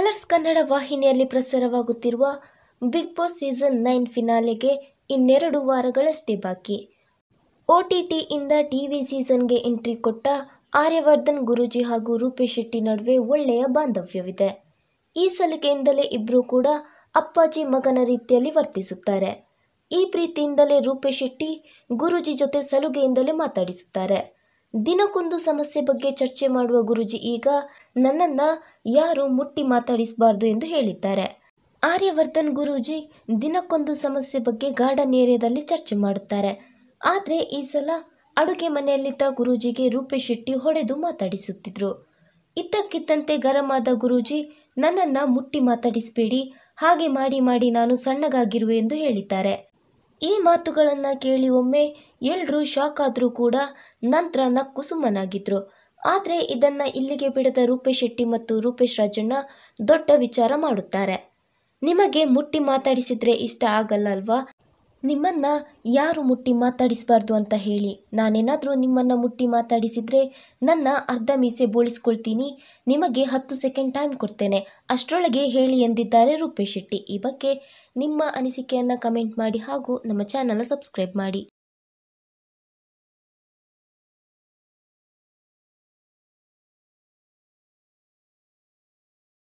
colours Kannada ವಾಹಿನಿಯಲ್ಲಿ ಪ್ರಸಾರವಾಗುತ್ತಿರುವ Bigg Boss season nine ಫಿನಾಲೆಗೆ ಇನ್ನೆರಡು ವಾರಗಳಷ್ಟೇ ಬಾಕಿ ಟಿ ಟಿವಿ ಸೀಸನ್ಗೆ ಎಂಟ್ರಿ ಕೊಟ್ಟ ಆರ್ಯವರ್ಧನ್ ಗುರೂಜಿ ಹಾಗೂ ರೂಪೇಶ್ ಶೆಟ್ಟಿ ನಡುವೆ ಒಳ್ಳೆಯ ಬಾಂಧವ್ಯವಿದೆ ಈ ಸಲಿಕೆಯಿಂದಲೇ ಇಬ್ಬರೂ ಕೂಡ ಅಪ್ಪಾಜಿ ಮಗನ ರೀತಿಯಲ್ಲಿ ವರ್ತಿಸುತ್ತಾರೆ ಈ ಪ್ರೀತಿಯಿಂದಲೇ ರೂಪೇಶ್ ಶೆಟ್ಟಿ ಗುರೂಜಿ ಜೊತೆ ಸಲುಗೆಯಿಂದಲೇ ಮಾತಾಡಿಸುತ್ತಾರೆ ದಿನಕ್ಕೊಂದು ಸಮಸ್ಯೆ ಬಗ್ಗೆ ಚರ್ಚೆ ಮಾಡುವ ಗುರುಜಿ ಈಗ ನನ್ನನ್ನು ಯಾರು ಮುಟ್ಟಿ ಮಾತಾಡಿಸಬಾರ್ದು ಎಂದು ಹೇಳಿದ್ದಾರೆ ಆರ್ಯವರ್ಧನ್ ಗುರೂಜಿ ದಿನಕ್ಕೊಂದು ಸಮಸ್ಯೆ ಬಗ್ಗೆ ಗಾರ್ಡನ್ ಏರಿಯಾದಲ್ಲಿ ಚರ್ಚೆ ಮಾಡುತ್ತಾರೆ ಆದರೆ ಈ ಸಲ ಅಡುಗೆ ಮನೆಯಲ್ಲಿದ್ದ ಗುರೂಜಿಗೆ ರೂಪೇಶ್ ಶೆಟ್ಟಿ ಹೊಡೆದು ಮಾತಾಡಿಸುತ್ತಿದ್ರು ಇದ್ದಕ್ಕಿದ್ದಂತೆ ಗರಂ ಆದ ಗುರೂಜಿ ನನ್ನನ್ನು ಮುಟ್ಟಿ ಮಾತಾಡಿಸಬೇಡಿ ಹಾಗೆ ಮಾಡಿ ಮಾಡಿ ನಾನು ಸಣ್ಣಗಾಗಿರುವೆ ಎಂದು ಹೇಳಿದ್ದಾರೆ ಈ ಮಾತುಗಳನ್ನು ಕೇಳಿ ಒಮ್ಮೆ ಎಲ್ಲರೂ ಶಾಕ್ ಆದರೂ ಕೂಡ ನಂತರ ನಕ್ಕು ಸುಮ್ಮನಾಗಿದ್ರು ಆದರೆ ಇದನ್ನು ಇಲ್ಲಿಗೆ ಬಿಡದ ರೂಪೇಶ್ ಶೆಟ್ಟಿ ಮತ್ತು ರೂಪೇಶ್ ರಾಜಣ್ಣ ದೊಡ್ಡ ವಿಚಾರ ಮಾಡುತ್ತಾರೆ ನಿಮಗೆ ಮುಟ್ಟಿ ಮಾತಾಡಿಸಿದ್ರೆ ಇಷ್ಟ ಆಗಲ್ಲ ಅಲ್ವಾ ನಿಮ್ಮನ್ನು ಯಾರು ಮುಟ್ಟಿ ಮಾತಾಡಿಸಬಾರ್ದು ಅಂತ ಹೇಳಿ ನಾನೇನಾದರೂ ನಿಮ್ಮನ್ನು ಮುಟ್ಟಿ ಮಾತಾಡಿಸಿದರೆ ನನ್ನ ಅರ್ಧ ಮೀಸೆ ಬೋಳಿಸ್ಕೊಳ್ತೀನಿ ನಿಮಗೆ ಹತ್ತು ಸೆಕೆಂಡ್ ಟೈಮ್ ಕೊಡ್ತೇನೆ ಅಷ್ಟರೊಳಗೆ ಹೇಳಿ ಎಂದಿದ್ದಾರೆ ರೂಪೇಶ್ ಶೆಟ್ಟಿ ಈ ಬಗ್ಗೆ ನಿಮ್ಮ ಅನಿಸಿಕೆಯನ್ನು ಕಮೆಂಟ್ ಮಾಡಿ ಹಾಗೂ ನಮ್ಮ ಚಾನಲ್ನ ಸಬ್ಸ್ಕ್ರೈಬ್ ಮಾಡಿ